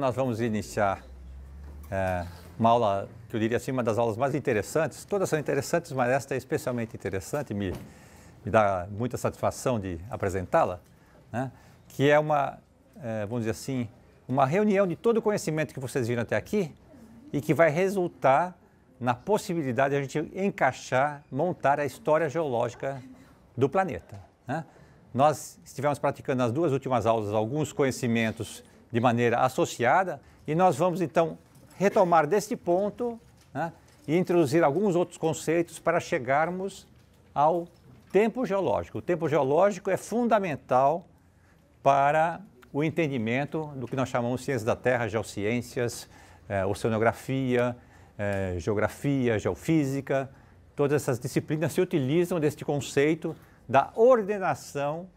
Então, nós vamos iniciar é, uma aula que eu diria assim, uma das aulas mais interessantes. Todas são interessantes, mas esta é especialmente interessante, me, me dá muita satisfação de apresentá-la, né? que é uma, é, vamos dizer assim, uma reunião de todo o conhecimento que vocês viram até aqui e que vai resultar na possibilidade de a gente encaixar, montar a história geológica do planeta. Né? Nós estivemos praticando nas duas últimas aulas alguns conhecimentos de maneira associada, e nós vamos então retomar deste ponto né, e introduzir alguns outros conceitos para chegarmos ao tempo geológico. O tempo geológico é fundamental para o entendimento do que nós chamamos de ciências da Terra, geociências, eh, oceanografia, eh, geografia, geofísica. Todas essas disciplinas se utilizam deste conceito da ordenação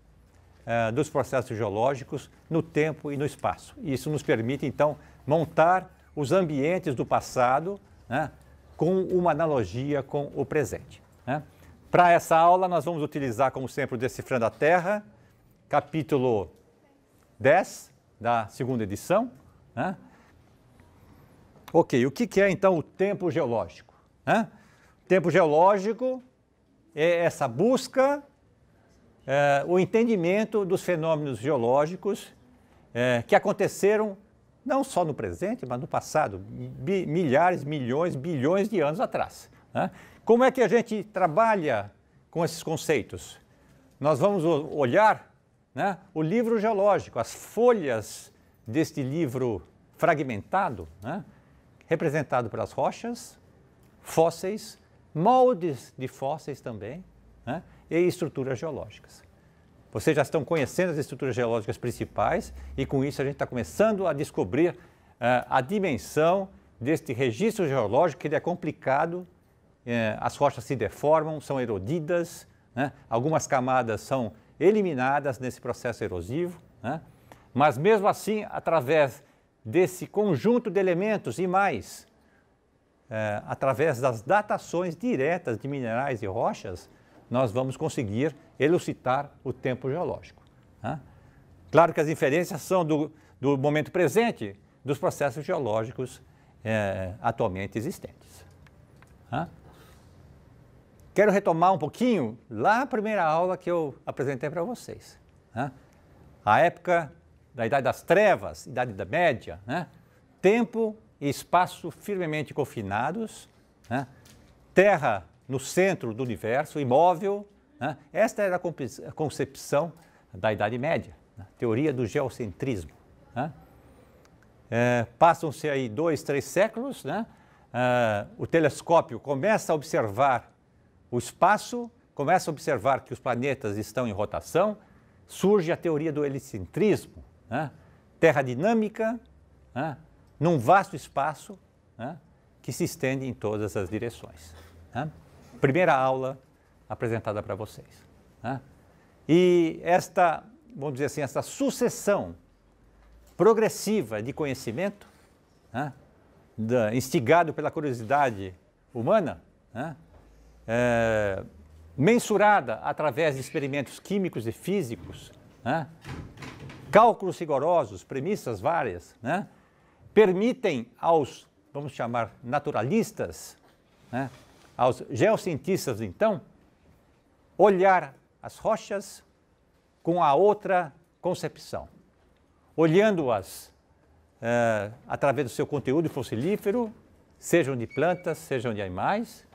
eh, dos processos geológicos no tempo e no espaço. E isso nos permite, então, montar os ambientes do passado né, com uma analogia com o presente. Né? Para essa aula, nós vamos utilizar, como sempre, o Decifrando a Terra, capítulo 10 da segunda edição. Né? Ok, o que é então o tempo geológico? Né? Tempo geológico é essa busca é, o entendimento dos fenômenos geológicos é, que aconteceram não só no presente, mas no passado, bi, milhares, milhões, bilhões de anos atrás. Né? Como é que a gente trabalha com esses conceitos? Nós vamos olhar né, o livro geológico, as folhas deste livro fragmentado, né, representado pelas rochas, fósseis, moldes de fósseis também, né, e estruturas geológicas. Vocês já estão conhecendo as estruturas geológicas principais e com isso a gente está começando a descobrir uh, a dimensão deste registro geológico que ele é complicado, eh, as rochas se deformam, são erodidas, né? algumas camadas são eliminadas nesse processo erosivo, né? mas mesmo assim, através desse conjunto de elementos e mais, eh, através das datações diretas de minerais e rochas, nós vamos conseguir elucidar o tempo geológico. Né? Claro que as inferências são do, do momento presente dos processos geológicos é, atualmente existentes. Né? Quero retomar um pouquinho lá a primeira aula que eu apresentei para vocês. Né? A época da Idade das Trevas, Idade da Média, né? tempo e espaço firmemente confinados, né? terra no centro do universo, imóvel. Né? Esta era a concepção da Idade Média, né? teoria do geocentrismo. Né? É, Passam-se aí dois, três séculos, né? É, o telescópio começa a observar o espaço, começa a observar que os planetas estão em rotação, surge a teoria do helicentrismo, né? terra dinâmica, né? num vasto espaço né? que se estende em todas as direções. Né? primeira aula apresentada para vocês. Né? E esta, vamos dizer assim, esta sucessão progressiva de conhecimento, né? da, instigado pela curiosidade humana, né? é, mensurada através de experimentos químicos e físicos, né? cálculos rigorosos, premissas várias, né? permitem aos, vamos chamar, naturalistas, né? aos geocientistas, então, olhar as rochas com a outra concepção, olhando-as uh, eh, através do seu conteúdo fossilífero, sejam de plantas, sejam de animais,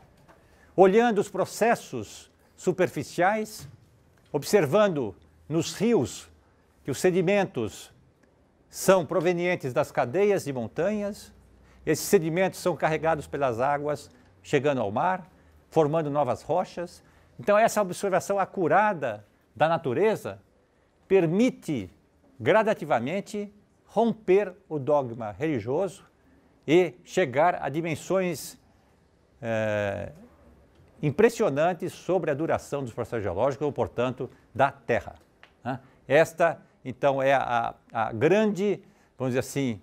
olhando os processos superficiais, observando nos rios que os sedimentos são provenientes das cadeias de montanhas, esses sedimentos são carregados pelas águas chegando ao mar, formando novas rochas. Então, essa observação acurada da natureza permite gradativamente romper o dogma religioso e chegar a dimensões é, impressionantes sobre a duração dos processos geológicos, ou, portanto, da Terra. Né? Esta, então, é a, a grande, vamos dizer assim,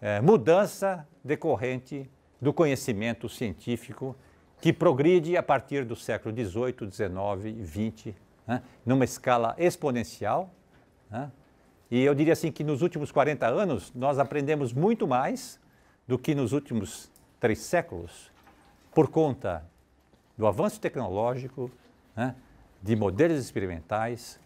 é, mudança decorrente do conhecimento científico que progride a partir do século XVIII, XIX e XX, né, numa escala exponencial. Né, e eu diria assim que nos últimos 40 anos nós aprendemos muito mais do que nos últimos três séculos, por conta do avanço tecnológico, né, de modelos experimentais,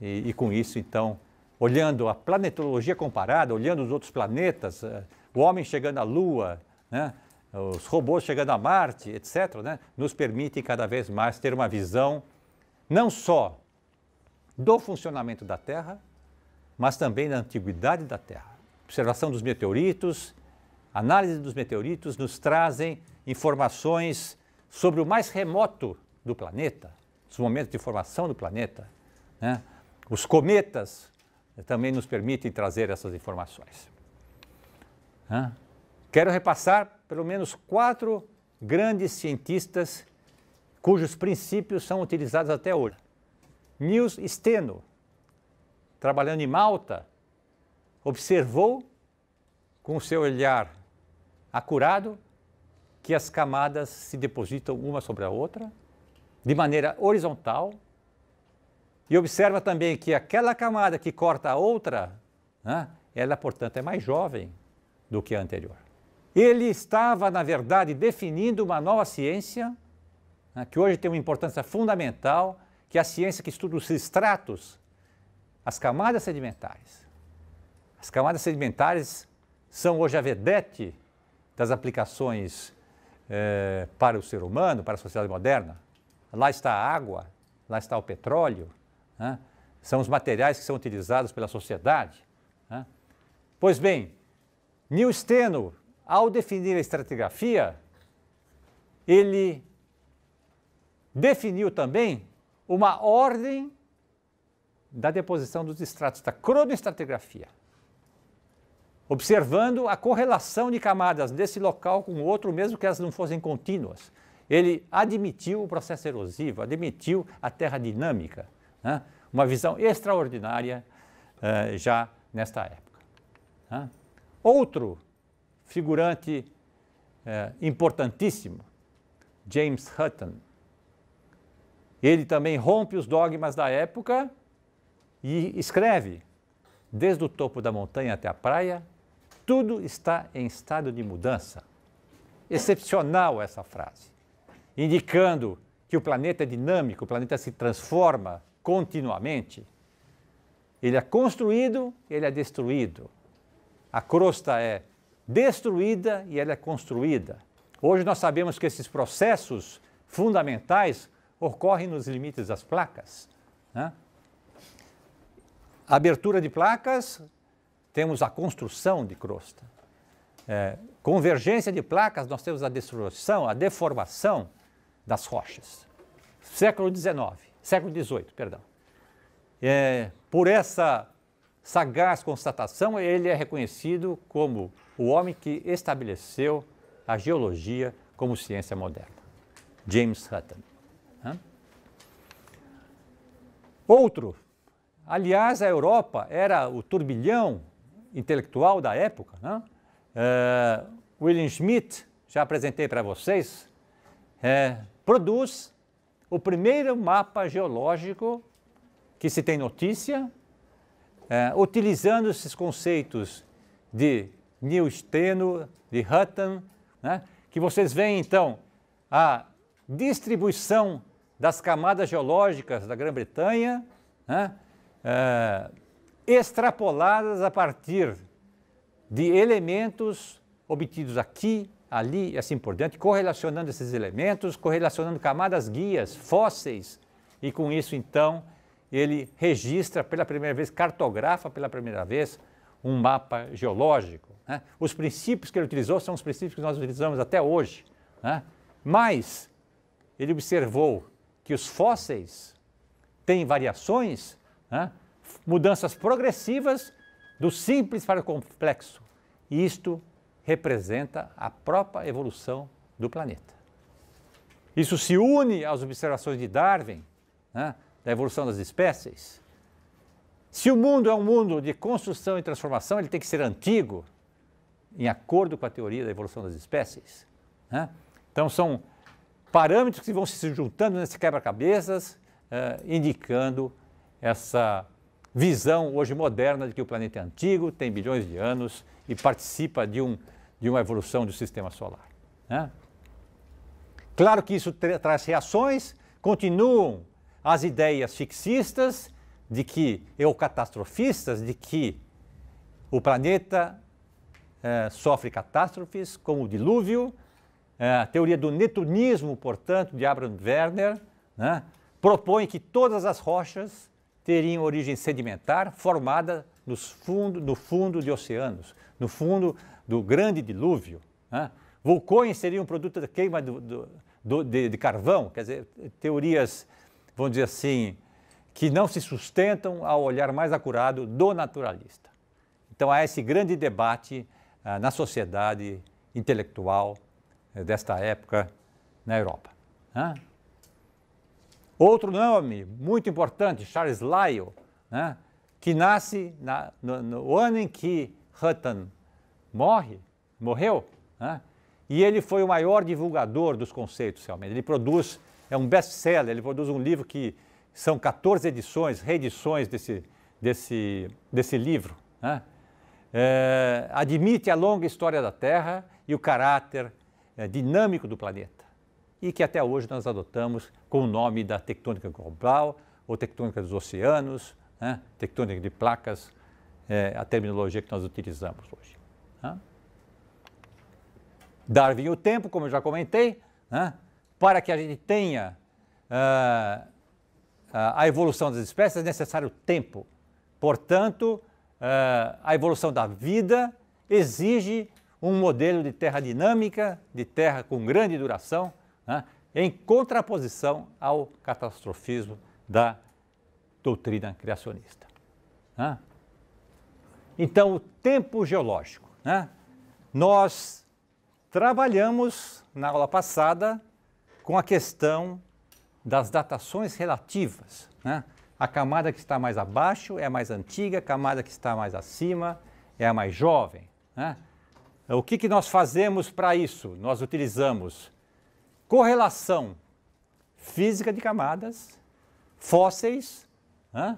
e, e, com isso, então, olhando a planetologia comparada, olhando os outros planetas, eh, o homem chegando à Lua, né? os robôs chegando a Marte, etc., né? nos permitem cada vez mais ter uma visão não só do funcionamento da Terra, mas também da antiguidade da Terra. Observação dos meteoritos, análise dos meteoritos nos trazem informações sobre o mais remoto do planeta, os momentos de formação do planeta. Né? Os cometas também nos permitem trazer essas informações. Né? Quero repassar pelo menos quatro grandes cientistas cujos princípios são utilizados até hoje. Niels Steno, trabalhando em Malta, observou com seu olhar acurado que as camadas se depositam uma sobre a outra de maneira horizontal e observa também que aquela camada que corta a outra, né, ela portanto é mais jovem do que a anterior. Ele estava, na verdade, definindo uma nova ciência, né, que hoje tem uma importância fundamental, que é a ciência que estuda os estratos, as camadas sedimentares. As camadas sedimentares são hoje a vedete das aplicações eh, para o ser humano, para a sociedade moderna. Lá está a água, lá está o petróleo, né? são os materiais que são utilizados pela sociedade. Né? Pois bem, Neil Steno ao definir a estratigrafia, ele definiu também uma ordem da deposição dos estratos, da cronoestratigrafia, observando a correlação de camadas desse local com o outro, mesmo que elas não fossem contínuas. Ele admitiu o processo erosivo, admitiu a terra dinâmica, né? uma visão extraordinária uh, já nesta época. Né? Outro figurante é, importantíssimo, James Hutton. Ele também rompe os dogmas da época e escreve: Desde o topo da montanha até a praia, tudo está em estado de mudança. Excepcional essa frase, indicando que o planeta é dinâmico, o planeta se transforma continuamente. Ele é construído, ele é destruído. A crosta é destruída e ela é construída. Hoje nós sabemos que esses processos fundamentais ocorrem nos limites das placas. Né? Abertura de placas, temos a construção de crosta. É, convergência de placas, nós temos a destruição, a deformação das rochas. Século XIX, século XVIII, perdão. É, por essa sagaz constatação, ele é reconhecido como o homem que estabeleceu a geologia como ciência moderna, James Hutton. Hã? Outro, aliás, a Europa era o turbilhão intelectual da época. Né? É, William Schmidt, já apresentei para vocês, é, produz o primeiro mapa geológico que se tem notícia é, utilizando esses conceitos de New Steno, de Hutton, né, que vocês veem então a distribuição das camadas geológicas da Grã-Bretanha, né, é, extrapoladas a partir de elementos obtidos aqui, ali e assim por diante, correlacionando esses elementos, correlacionando camadas guias, fósseis, e com isso então ele registra pela primeira vez, cartografa pela primeira vez um mapa geológico. Né? Os princípios que ele utilizou são os princípios que nós utilizamos até hoje. Né? Mas ele observou que os fósseis têm variações, né? mudanças progressivas do simples para o complexo. E isto representa a própria evolução do planeta. Isso se une às observações de Darwin, né? da evolução das espécies, se o mundo é um mundo de construção e transformação, ele tem que ser antigo, em acordo com a teoria da evolução das espécies. Né? Então, são parâmetros que vão se juntando nesse quebra-cabeças, eh, indicando essa visão hoje moderna de que o planeta é antigo, tem bilhões de anos e participa de, um, de uma evolução do sistema solar. Né? Claro que isso tra traz reações, continuam as ideias fixistas de que, ou catastrofistas, de que o planeta eh, sofre catástrofes, como o dilúvio, eh, a teoria do netunismo, portanto, de Abraham Werner, né, propõe que todas as rochas teriam origem sedimentar formada nos fundo, no fundo de oceanos, no fundo do grande dilúvio. Né. Vulcões seriam produto da queima do, do, do, de, de, carvão, quer dizer, teorias vamos dizer assim, que não se sustentam ao olhar mais acurado do naturalista. Então há esse grande debate ah, na sociedade intelectual eh, desta época na Europa. Né? Outro nome muito importante, Charles Lyell, né? que nasce na, no, no, ano em que Hutton morre, morreu, né? e ele foi o maior divulgador dos conceitos realmente. Ele produz é um best-seller, ele produz um livro que são 14 edições, reedições desse, desse, desse livro. Né? É, admite a longa história da Terra e o caráter é, dinâmico do planeta, e que até hoje nós adotamos com o nome da tectônica global, ou tectônica dos oceanos, né? tectônica de placas, é, a terminologia que nós utilizamos hoje. Né? Darwin e o tempo, como eu já comentei, né? para que a gente tenha uh, a evolução das espécies, é necessário tempo. Portanto, uh, a evolução da vida exige um modelo de terra dinâmica, de terra com grande duração, né, em contraposição ao catastrofismo da doutrina criacionista. Né? Então, o tempo geológico. Né? Nós trabalhamos na aula passada com a questão das datações relativas. Né? A camada que está mais abaixo é a mais antiga, a camada que está mais acima é a mais jovem. Né? O que, que nós fazemos para isso? Nós utilizamos correlação física de camadas, fósseis, né?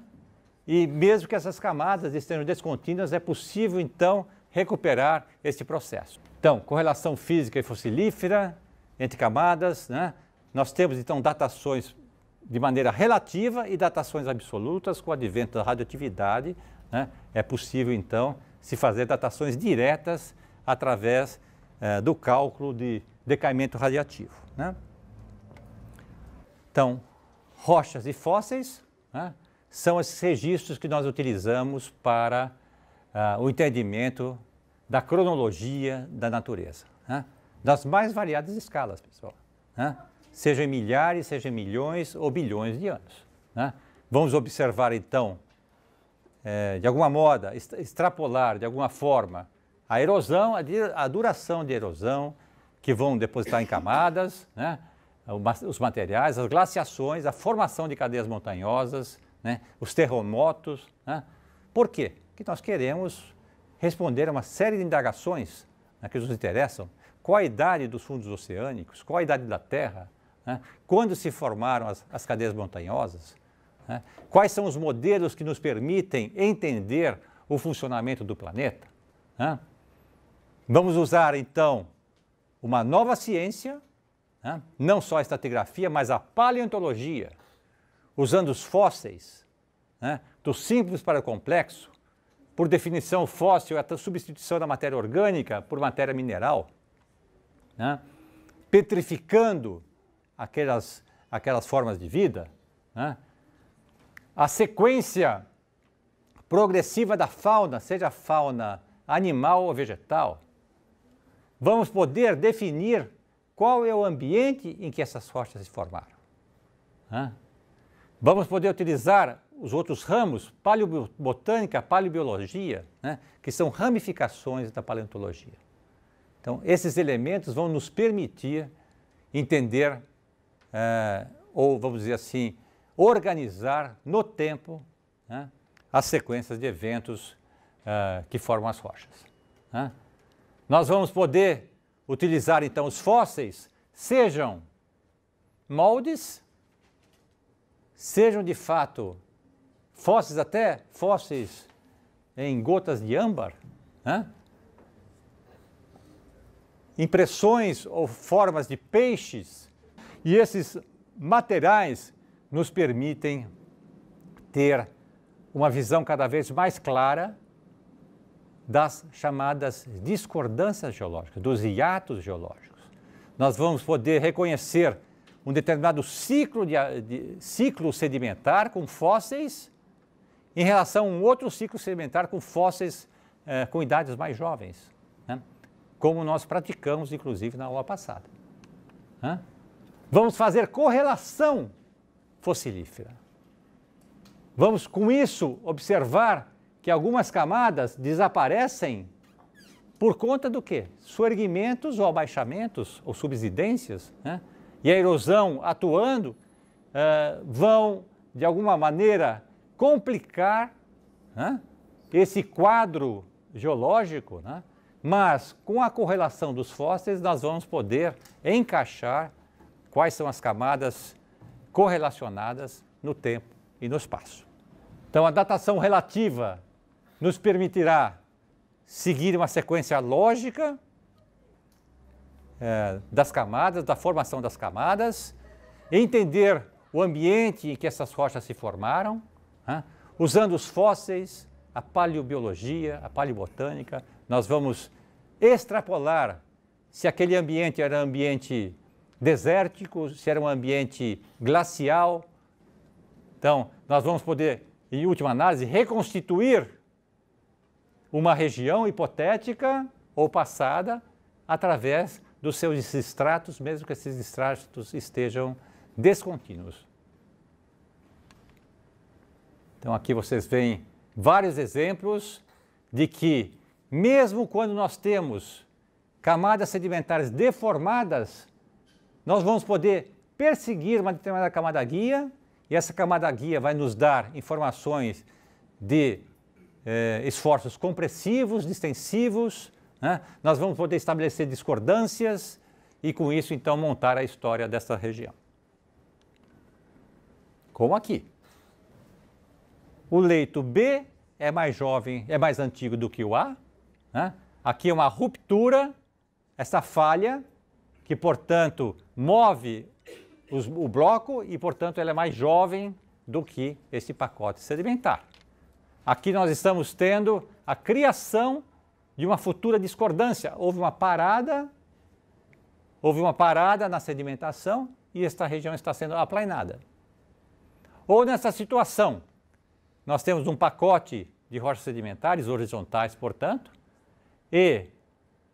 e mesmo que essas camadas estejam descontínuas, é possível então recuperar este processo. Então, correlação física e fossilífera, entre camadas. Né? Nós temos, então, datações de maneira relativa e datações absolutas. Com o advento da radioatividade, né? é possível, então, se fazer datações diretas através eh, do cálculo de decaimento radiativo. Né? Então, rochas e fósseis né? são esses registros que nós utilizamos para ah, o entendimento da cronologia da natureza. Né? das mais variadas escalas, pessoal. Né? Seja em milhares, seja em milhões ou bilhões de anos. Né? Vamos observar, então, é, de alguma moda, extrapolar de alguma forma a erosão, a, a, duração de erosão, que vão depositar em camadas, né? os materiais, as glaciações, a formação de cadeias montanhosas, né? os terremotos. Né? Por quê? Porque nós queremos responder a uma série de indagações né, que nos interessam qual a idade dos fundos oceânicos, qual a idade da Terra, né? quando se formaram as, as cadeias montanhosas, né? quais são os modelos que nos permitem entender o funcionamento do planeta. Né? Vamos usar, então, uma nova ciência, né? não só a estratigrafia, mas a paleontologia, usando os fósseis, né? do simples para o complexo, por definição, fóssil é a substituição da matéria orgânica por matéria mineral né? petrificando aquelas, aquelas formas de vida, né? a sequência progressiva da fauna, seja fauna animal ou vegetal, vamos poder definir qual é o ambiente em que essas rochas se formaram. Né? Vamos poder utilizar os outros ramos, paleobotânica, paleobiologia, né? que são ramificações da paleontologia. Então, esses elementos vão nos permitir entender, eh, ou vamos dizer assim, organizar no tempo né, as sequências de eventos eh, que formam as rochas. Né? Nós vamos poder utilizar então os fósseis, sejam moldes, sejam de fato fósseis até fósseis em gotas de âmbar, né? impressões ou formas de peixes, e esses materiais nos permitem ter uma visão cada vez mais clara das chamadas discordâncias geológicas, dos hiatos geológicos. Nós vamos poder reconhecer um determinado ciclo, de, de, ciclo sedimentar com fósseis em relação a um outro ciclo sedimentar com fósseis eh, com idades mais jovens como nós praticamos, inclusive, na aula passada. Hã? Vamos fazer correlação fossilífera. Vamos, com isso, observar que algumas camadas desaparecem por conta do quê? Suerguimentos ou abaixamentos ou subsidências, né? e a erosão atuando, uh, vão, de alguma maneira, complicar né? esse quadro geológico, né? Mas com a correlação dos fósseis, nós vamos poder encaixar quais são as camadas correlacionadas no tempo e no espaço. Então, a datação relativa nos permitirá seguir uma sequência lógica é, das camadas, da formação das camadas, entender o ambiente em que essas rochas se formaram, né, usando os fósseis, a paleobiologia, a paleobotânica, nós vamos extrapolar se aquele ambiente era um ambiente desértico, se era um ambiente glacial. Então, nós vamos poder, em última análise, reconstituir uma região hipotética ou passada através dos seus estratos, mesmo que esses estratos estejam descontínuos. Então, aqui vocês veem vários exemplos de que mesmo quando nós temos camadas sedimentares deformadas, nós vamos poder perseguir uma determinada camada guia, e essa camada guia vai nos dar informações de eh, esforços compressivos, distensivos, né? nós vamos poder estabelecer discordâncias e, com isso, então, montar a história dessa região. Como aqui. O leito B é mais jovem, é mais antigo do que o A, né? Aqui é uma ruptura, essa falha, que, portanto, move os, o bloco e, portanto, ela é mais jovem do que esse pacote sedimentar. Aqui nós estamos tendo a criação de uma futura discordância. Houve uma parada, houve uma parada na sedimentação e esta região está sendo aplainada. Ou nessa situação, nós temos um pacote de rochas sedimentares horizontais, portanto, e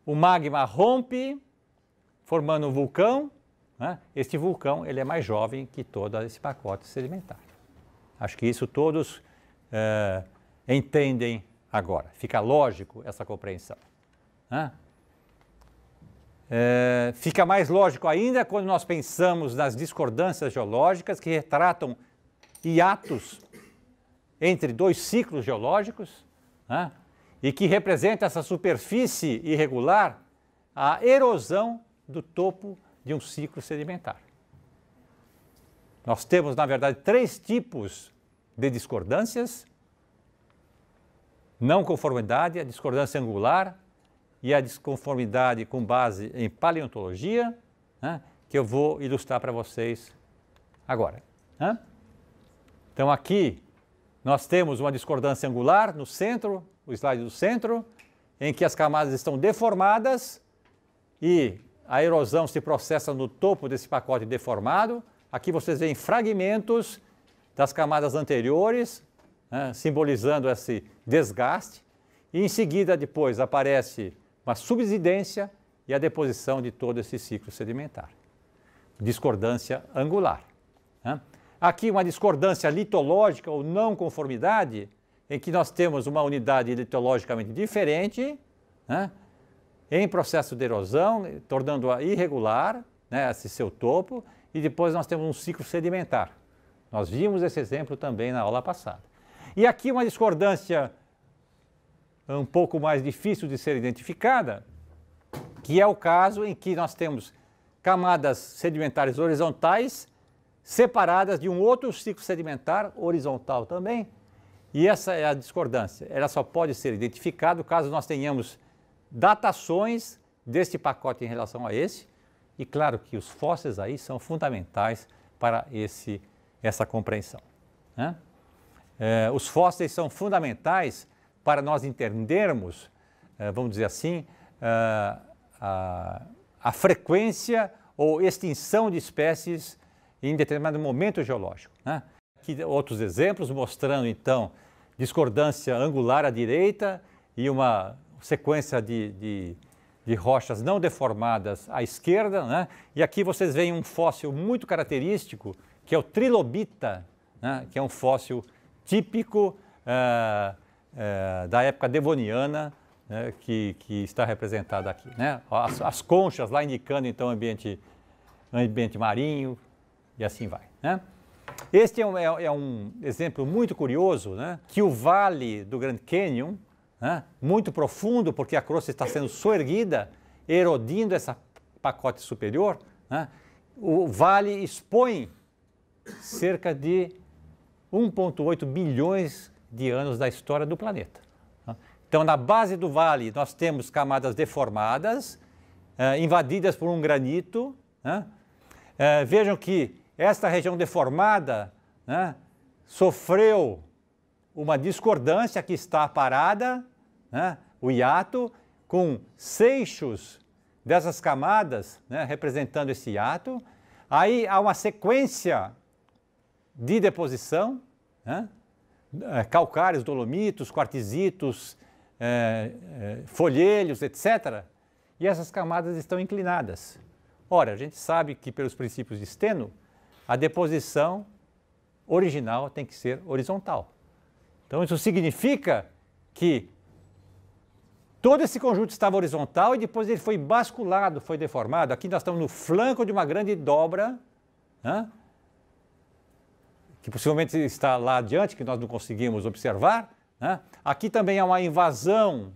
o magma rompe, formando um vulcão. Né? Este vulcão ele é mais jovem que todo esse pacote sedimentar. Acho que isso todos é, entendem agora. Fica lógico essa compreensão. Né? É, fica mais lógico ainda quando nós pensamos nas discordâncias geológicas que retratam hiatos entre dois ciclos geológicos. Né? e que representa essa superfície irregular, a erosão do topo de um ciclo sedimentar. Nós temos, na verdade, três tipos de discordâncias: não conformidade, a discordância angular e a desconformidade com base em paleontologia, né, que eu vou ilustrar para vocês agora. Né? Então, aqui nós temos uma discordância angular no centro o slide do centro, em que as camadas estão deformadas e a erosão se processa no topo desse pacote deformado. Aqui vocês veem fragmentos das camadas anteriores, né, simbolizando esse desgaste. E em seguida, depois, aparece uma subsidência e a deposição de todo esse ciclo sedimentar. Discordância angular. Né. Aqui, uma discordância litológica ou não conformidade em que nós temos uma unidade ideologicamente diferente, né, em processo de erosão, tornando-a irregular, né, esse seu topo, e depois nós temos um ciclo sedimentar. Nós vimos esse exemplo também na aula passada. E aqui uma discordância um pouco mais difícil de ser identificada, que é o caso em que nós temos camadas sedimentares horizontais separadas de um outro ciclo sedimentar horizontal também, e essa é a discordância. Ela só pode ser identificada caso nós tenhamos datações deste pacote em relação a esse. E claro que os fósseis aí são fundamentais para esse, essa compreensão. Né? É, os fósseis são fundamentais para nós entendermos, é, vamos dizer assim, é, a, a frequência ou extinção de espécies em determinado momento geológico. Né? aqui outros exemplos mostrando então discordância angular à direita e uma sequência de, de, de rochas não deformadas à esquerda. Né? E aqui vocês veem um fóssil muito característico, que é o trilobita, né? que é um fóssil típico uh, uh, da época devoniana, né? que, que, está representado aqui. Né? As, as, conchas lá indicando então o ambiente, ambiente marinho e assim vai. Né? Este é um, é, é um exemplo muito curioso, né? que o vale do Grand Canyon, né? muito profundo, porque a crosta está sendo soerguida, erodindo essa pacote superior, né? o vale expõe cerca de 1,8 bilhões de anos da história do planeta. Né. Então, na base do vale, nós temos camadas deformadas, eh, invadidas por um granito. Né? Eh, vejam que esta região deformada né, sofreu uma discordância que está parada, né, o hiato, com seixos dessas camadas né, representando esse hiato. Aí há uma sequência de deposição, né, eh, calcários, dolomitos, quartzitos, é, eh, é, eh, folhelhos, etc. E essas camadas estão inclinadas. Ora, a gente sabe que pelos princípios de Steno, a deposição original tem que ser horizontal. Então, isso significa que todo esse conjunto estava horizontal e depois ele foi basculado, foi deformado. Aqui nós estamos no flanco de uma grande dobra, né? que possivelmente está lá adiante, que nós não conseguimos observar. Né? Aqui também há uma invasão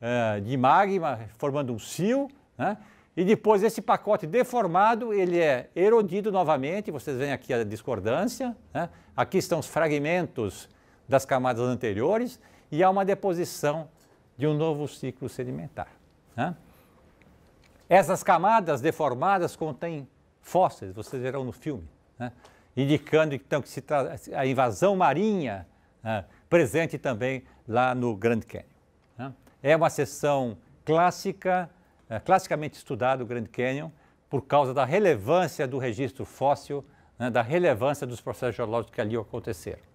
é, de magma, formando um cio. Né? E depois esse pacote deformado, ele é erodido novamente, vocês veem aqui a discordância, né? aqui estão os fragmentos das camadas anteriores e há uma deposição de um novo ciclo sedimentar. Né? Essas camadas deformadas contêm fósseis, vocês verão no filme, né? indicando então que se a invasão marinha né, presente também lá no Grand Canyon. Né? É uma seção clássica é, classicamente estudado o Grand Canyon por causa da relevância do registro fóssil, né, da relevância dos processos geológicos que ali aconteceram.